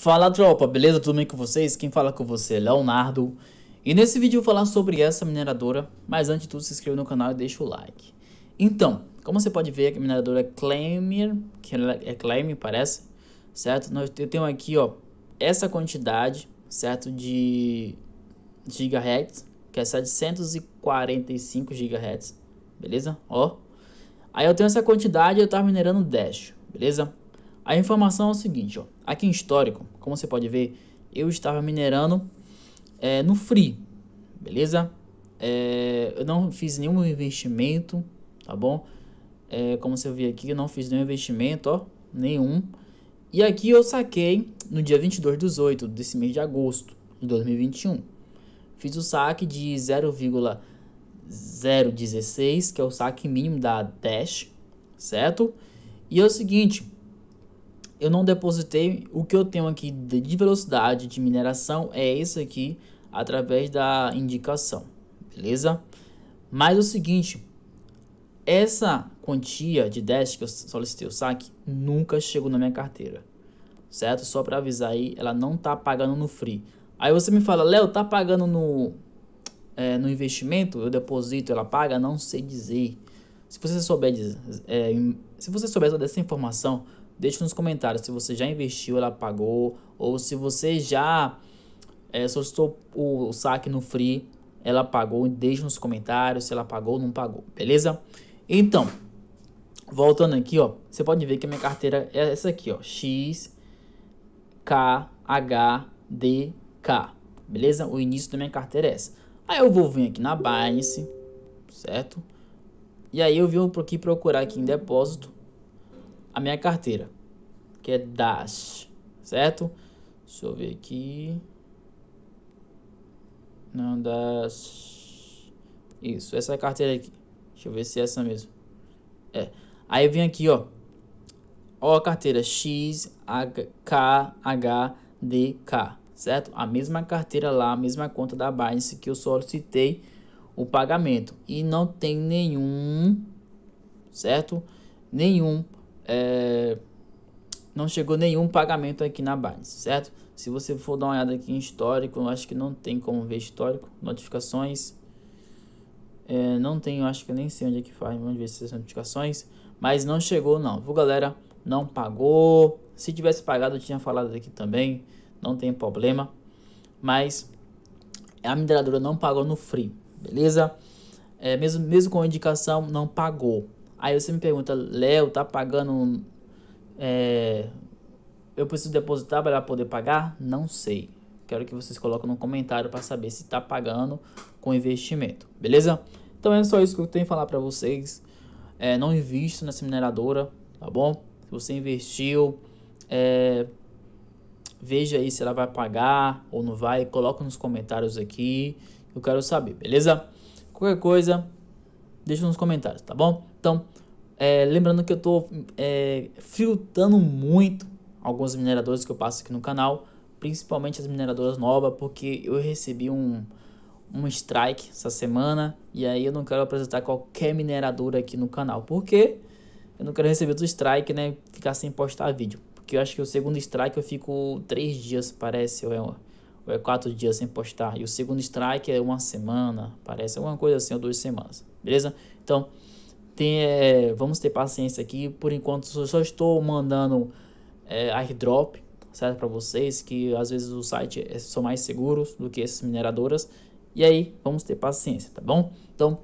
Fala tropa, beleza? Tudo bem com vocês? Quem fala com você é Leonardo E nesse vídeo eu vou falar sobre essa mineradora Mas antes de tudo se inscreva no canal e deixa o like Então, como você pode ver a mineradora é Claimer Que é Claimer, parece Certo? Eu tenho aqui, ó Essa quantidade, certo? De gigahertz Que é 745 gigahertz Beleza? Ó Aí eu tenho essa quantidade e eu tava minerando 10 Beleza? A informação é o seguinte, ó. Aqui em histórico, como você pode ver, eu estava minerando é, no free, beleza? É, eu não fiz nenhum investimento, tá bom? É, como você vê aqui, eu não fiz nenhum investimento, ó, nenhum. E aqui eu saquei no dia 22 dos 8 desse mês de agosto de 2021. Fiz o saque de 0,016, que é o saque mínimo da Dash, certo? E é o seguinte, eu não depositei. O que eu tenho aqui de velocidade de mineração é esse aqui, através da indicação, beleza? Mas é o seguinte, essa quantia de 10 que eu solicitei o saque nunca chegou na minha carteira, certo? Só para avisar aí, ela não tá pagando no free. Aí você me fala, Léo, tá pagando no, é, no investimento? Eu deposito, ela paga? Não sei dizer. Se você souber, é, se você souber dessa informação, Deixe nos comentários se você já investiu, ela pagou, ou se você já é, solicitou o, o saque no free, ela pagou. Deixe nos comentários se ela pagou ou não pagou, beleza? Então, voltando aqui, ó, você pode ver que a minha carteira é essa aqui, ó, X, K, H, D, K, beleza? O início da minha carteira é essa. Aí eu vou vir aqui na Binance, certo? E aí eu vim aqui procurar aqui em depósito, minha carteira, que é Dash, certo? Deixa eu ver aqui. Não, Dash. Isso, essa carteira aqui. Deixa eu ver se é essa mesmo. É. Aí vem aqui, ó. Ó a carteira xhkhdk certo? A mesma carteira lá, a mesma conta da Binance que eu solicitei o pagamento. E não tem nenhum, certo? Nenhum é, não chegou nenhum pagamento aqui na base, certo? Se você for dar uma olhada aqui em histórico, eu acho que não tem como ver histórico, notificações, é, não tem, eu acho que nem sei onde é que faz, onde ver essas notificações, mas não chegou não, viu galera? Não pagou, se tivesse pagado eu tinha falado aqui também, não tem problema, mas a mineradora não pagou no free, beleza? É, mesmo, mesmo com indicação, não pagou, Aí você me pergunta, Léo, tá pagando. É, eu preciso depositar para poder pagar? Não sei. Quero que vocês coloquem no comentário para saber se tá pagando com investimento, beleza? Então é só isso que eu tenho a falar para vocês. É, não invista nessa mineradora, tá bom? Se você investiu, é, veja aí se ela vai pagar ou não vai. Coloca nos comentários aqui. Eu quero saber, beleza? Qualquer coisa, deixa nos comentários, tá bom? Então, é, lembrando que eu estou é, filtrando muito alguns mineradores que eu passo aqui no canal, principalmente as mineradoras novas, porque eu recebi um, um strike essa semana e aí eu não quero apresentar qualquer mineradora aqui no canal, porque eu não quero receber do strike, né? Ficar sem postar vídeo, porque eu acho que o segundo strike eu fico três dias, parece, ou é uma ou é quatro dias sem postar. E o segundo strike é uma semana, parece alguma coisa assim, ou duas semanas, beleza? Então, tem, é, vamos ter paciência aqui. Por enquanto, só estou mandando é, airdrop, certo? Para vocês, que às vezes os sites é, são mais seguros do que essas mineradoras. E aí, vamos ter paciência, tá bom? Então,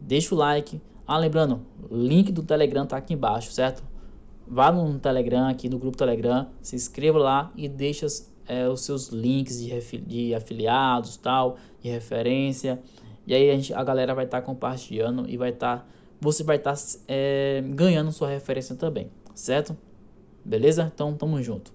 deixa o like. Ah, lembrando, link do Telegram tá aqui embaixo, certo? Vá no Telegram, aqui no grupo Telegram, se inscreva lá e deixa é, os seus links de, de afiliados, tal, de referência. E aí a, gente, a galera vai estar tá compartilhando e vai estar. Tá, você vai estar tá, é, ganhando sua referência também, certo? Beleza? Então tamo junto.